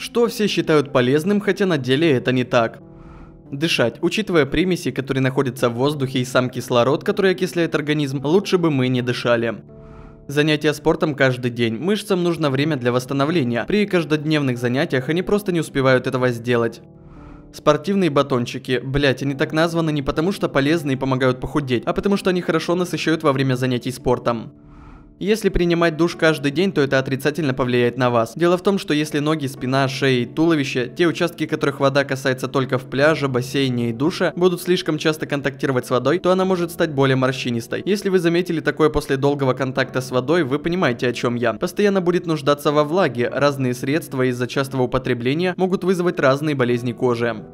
что все считают полезным, хотя на деле это не так. Дышать. Учитывая примеси, которые находятся в воздухе и сам кислород, который окисляет организм, лучше бы мы не дышали. Занятия спортом каждый день. Мышцам нужно время для восстановления. При каждодневных занятиях они просто не успевают этого сделать. Спортивные батончики. Блять, они так названы не потому, что полезны и помогают похудеть, а потому что они хорошо насыщают во время занятий спортом. Если принимать душ каждый день, то это отрицательно повлияет на вас. Дело в том, что если ноги, спина, шея и туловище, те участки, которых вода касается только в пляже, бассейне и душе, будут слишком часто контактировать с водой, то она может стать более морщинистой. Если вы заметили такое после долгого контакта с водой, вы понимаете, о чем я. Постоянно будет нуждаться во влаге, разные средства из-за частого употребления могут вызвать разные болезни кожи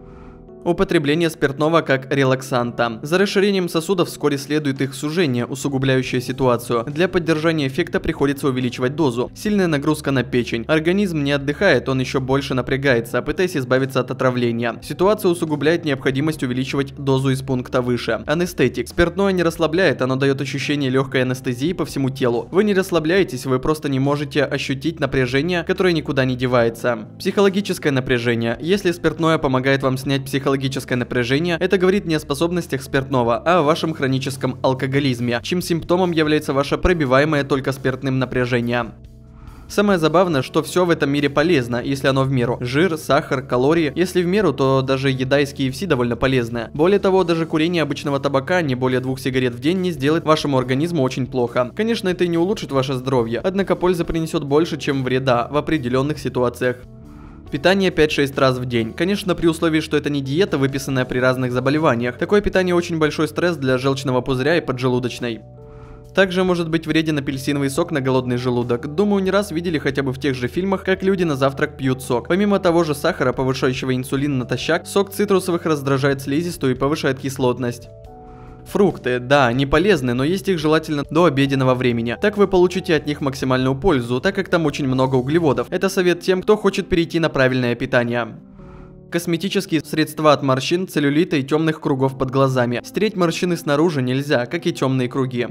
употребление спиртного как релаксанта. За расширением сосудов вскоре следует их сужение, усугубляющее ситуацию. Для поддержания эффекта приходится увеличивать дозу. Сильная нагрузка на печень. Организм не отдыхает, он еще больше напрягается, пытаясь избавиться от отравления. Ситуация усугубляет необходимость увеличивать дозу из пункта выше. Анестетик. Спиртное не расслабляет, оно дает ощущение легкой анестезии по всему телу. Вы не расслабляетесь, вы просто не можете ощутить напряжение, которое никуда не девается. Психологическое напряжение. Если спиртное помогает вам снять психологическое психологическое напряжение, это говорит не о способностях спиртного, а о вашем хроническом алкоголизме, чем симптомом является ваше пробиваемое только спиртным напряжение. Самое забавное, что все в этом мире полезно, если оно в меру. Жир, сахар, калории. Если в меру, то даже еда из KFC довольно полезная. Более того, даже курение обычного табака, не более двух сигарет в день, не сделает вашему организму очень плохо. Конечно, это и не улучшит ваше здоровье, однако польза принесет больше, чем вреда в определенных ситуациях. Питание 5-6 раз в день. Конечно, при условии, что это не диета, выписанная при разных заболеваниях. Такое питание очень большой стресс для желчного пузыря и поджелудочной. Также может быть вреден апельсиновый сок на голодный желудок. Думаю, не раз видели хотя бы в тех же фильмах, как люди на завтрак пьют сок. Помимо того же сахара, повышающего инсулин натощак, сок цитрусовых раздражает слизистую и повышает кислотность. Фрукты, да, они полезны, но есть их желательно до обеденного времени. Так вы получите от них максимальную пользу, так как там очень много углеводов. Это совет тем, кто хочет перейти на правильное питание. Косметические средства от морщин, целлюлита и темных кругов под глазами. Стереть морщины снаружи нельзя, как и темные круги.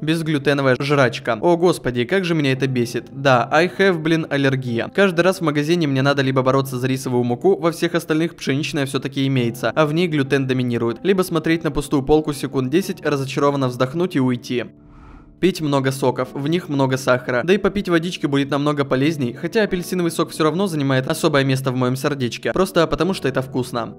Безглютеновая жрачка. О господи, как же меня это бесит. Да, I have, блин, аллергия. Каждый раз в магазине мне надо либо бороться за рисовую муку, во всех остальных пшеничная все-таки имеется, а в ней глютен доминирует. Либо смотреть на пустую полку секунд 10, разочарованно вздохнуть и уйти. Пить много соков, в них много сахара. Да и попить водички будет намного полезней, хотя апельсиновый сок все равно занимает особое место в моем сердечке, просто потому что это вкусно.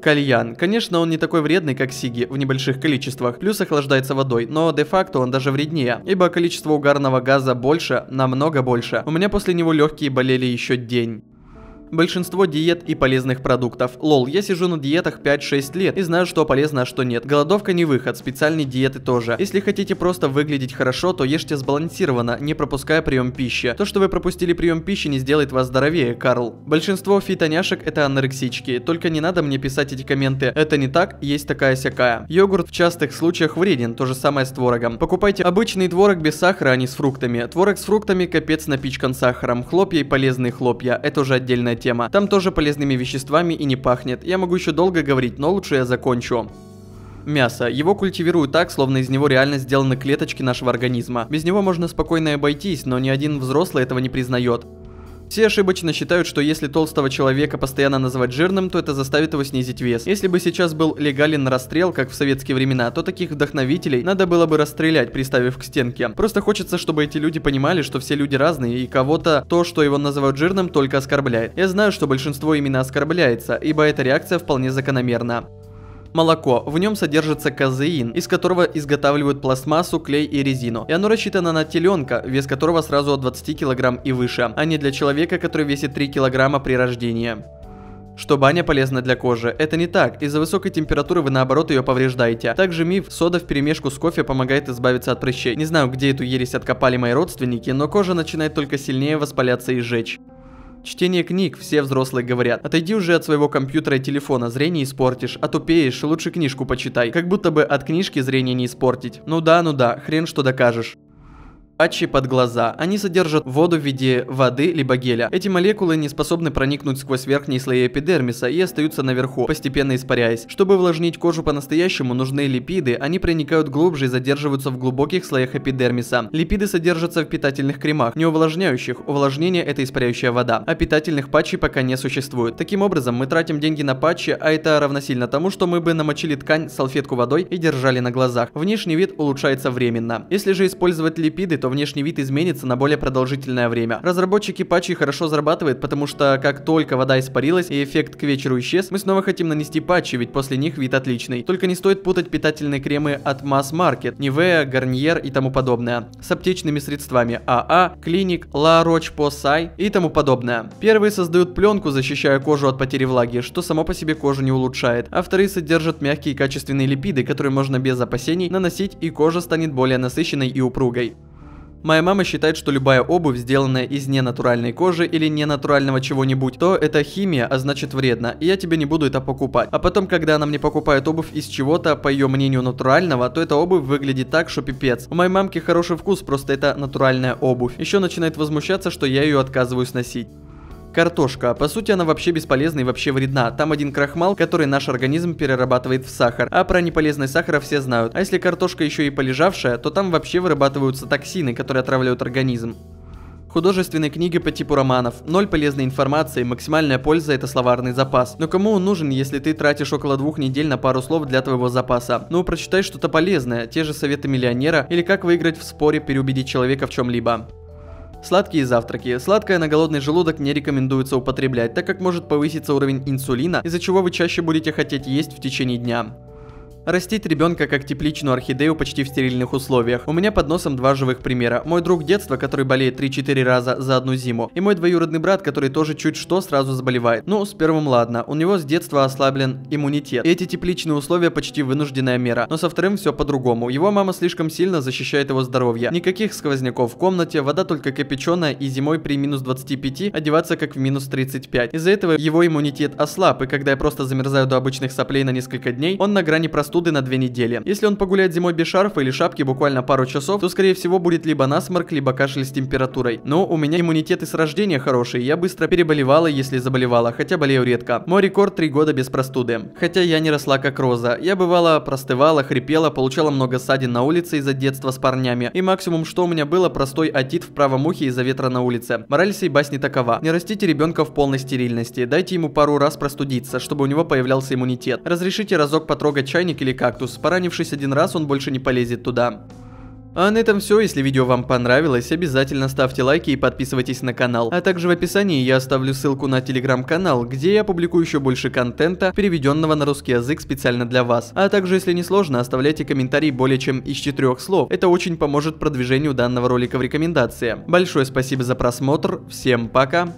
Кальян. Конечно, он не такой вредный, как сиги, в небольших количествах, плюс охлаждается водой, но де-факто он даже вреднее, ибо количество угарного газа больше, намного больше. У меня после него легкие болели еще день. Большинство диет и полезных продуктов. Лол, я сижу на диетах 5-6 лет и знаю, что полезно, а что нет. Голодовка не выход, специальные диеты тоже. Если хотите просто выглядеть хорошо, то ешьте сбалансированно, не пропуская прием пищи. То, что вы пропустили прием пищи, не сделает вас здоровее, Карл. Большинство фитоняшек это анорексички, только не надо мне писать эти комменты. Это не так, есть такая всякая. Йогурт в частых случаях вреден, то же самое с творогом. Покупайте обычный творог без сахара, а не с фруктами. Творог с фруктами капец напичкан сахаром. Хлопья и полезные хлопья, это уже отдельная тема. Там тоже полезными веществами и не пахнет. Я могу еще долго говорить, но лучше я закончу. Мясо. Его культивируют так, словно из него реально сделаны клеточки нашего организма. Без него можно спокойно обойтись, но ни один взрослый этого не признает. Все ошибочно считают, что если толстого человека постоянно называть жирным, то это заставит его снизить вес. Если бы сейчас был легален расстрел, как в советские времена, то таких вдохновителей надо было бы расстрелять, приставив к стенке. Просто хочется, чтобы эти люди понимали, что все люди разные, и кого-то то, что его называют жирным, только оскорбляет. Я знаю, что большинство именно оскорбляется, ибо эта реакция вполне закономерна. Молоко. В нем содержится казеин, из которого изготавливают пластмассу, клей и резину. И оно рассчитано на теленка, вес которого сразу от 20 кг и выше, а не для человека, который весит 3 кг при рождении. Что баня полезна для кожи. Это не так. Из-за высокой температуры вы наоборот ее повреждаете. Также миф, сода в перемешку с кофе помогает избавиться от прыщей. Не знаю, где эту ересь откопали мои родственники, но кожа начинает только сильнее воспаляться и жечь. Чтение книг, все взрослые говорят. Отойди уже от своего компьютера и телефона, зрение испортишь, а лучше книжку почитай. Как будто бы от книжки зрение не испортить. Ну да, ну да, хрен что докажешь. Патчи под глаза. Они содержат воду в виде воды либо геля. Эти молекулы не способны проникнуть сквозь верхние слои эпидермиса и остаются наверху, постепенно испаряясь. Чтобы увлажнить кожу по-настоящему, нужны липиды. Они проникают глубже и задерживаются в глубоких слоях эпидермиса. Липиды содержатся в питательных кремах, не увлажняющих. Увлажнение – это испаряющая вода. А питательных патчей пока не существует. Таким образом, мы тратим деньги на патчи, а это равносильно тому, что мы бы намочили ткань салфетку водой и держали на глазах. Внешний вид улучшается временно. Если же использовать липиды, то внешний вид изменится на более продолжительное время. Разработчики патчей хорошо зарабатывают, потому что как только вода испарилась и эффект к вечеру исчез, мы снова хотим нанести патчи, ведь после них вид отличный. Только не стоит путать питательные кремы от Mass Market, Nivea, Garnier и тому подобное, с аптечными средствами АА, Клиник, а, La Roche-Posay и тому подобное. Первые создают пленку, защищая кожу от потери влаги, что само по себе кожу не улучшает, а вторые содержат мягкие качественные липиды, которые можно без опасений наносить и кожа станет более насыщенной и упругой. Моя мама считает, что любая обувь, сделанная из ненатуральной кожи или ненатурального чего-нибудь, то это химия, а значит вредно, и я тебе не буду это покупать. А потом, когда она мне покупает обувь из чего-то, по ее мнению, натурального, то эта обувь выглядит так, что пипец. У моей мамки хороший вкус, просто это натуральная обувь. Еще начинает возмущаться, что я ее отказываюсь носить. Картошка. По сути, она вообще бесполезна и вообще вредна. Там один крахмал, который наш организм перерабатывает в сахар. А про неполезный сахар все знают. А если картошка еще и полежавшая, то там вообще вырабатываются токсины, которые отравляют организм. Художественные книги по типу романов. Ноль полезной информации, максимальная польза это словарный запас. Но кому он нужен, если ты тратишь около двух недель на пару слов для твоего запаса? Ну, прочитай что-то полезное, те же советы миллионера или как выиграть в споре, переубедить человека в чем-либо. Сладкие завтраки. Сладкое на голодный желудок не рекомендуется употреблять, так как может повыситься уровень инсулина, из-за чего вы чаще будете хотеть есть в течение дня. Растить ребенка как тепличную орхидею почти в стерильных условиях. У меня под носом два живых примера. Мой друг детства, который болеет 3-4 раза за одну зиму. И мой двоюродный брат, который тоже чуть что сразу заболевает. Ну, с первым ладно. У него с детства ослаблен иммунитет. И эти тепличные условия почти вынужденная мера. Но со вторым все по-другому. Его мама слишком сильно защищает его здоровье. Никаких сквозняков в комнате, вода только кипяченая и зимой при минус 25 одеваться как в минус 35. Из-за этого его иммунитет ослаб, и когда я просто замерзаю до обычных соплей на несколько дней, он на грани простой простуды на две недели. Если он погуляет зимой без шарфа или шапки буквально пару часов, то скорее всего будет либо насморк, либо кашель с температурой. Но у меня иммунитет и с рождения хороший, я быстро переболевала, если заболевала, хотя болею редко. Мой рекорд 3 года без простуды. Хотя я не росла как роза. Я бывала, простывала, хрипела, получала много ссадин на улице из-за детства с парнями. И максимум, что у меня было, простой отит в правом ухе из-за ветра на улице. Мораль сей басни такова. Не растите ребенка в полной стерильности. Дайте ему пару раз простудиться, чтобы у него появлялся иммунитет. Разрешите разок потрогать чайник или кактус. Поранившись один раз, он больше не полезет туда. А на этом все, если видео вам понравилось, обязательно ставьте лайки и подписывайтесь на канал. А также в описании я оставлю ссылку на телеграм-канал, где я публикую еще больше контента, переведенного на русский язык специально для вас. А также, если не сложно, оставляйте комментарий более чем из четырех слов. Это очень поможет продвижению данного ролика в рекомендации. Большое спасибо за просмотр, всем пока!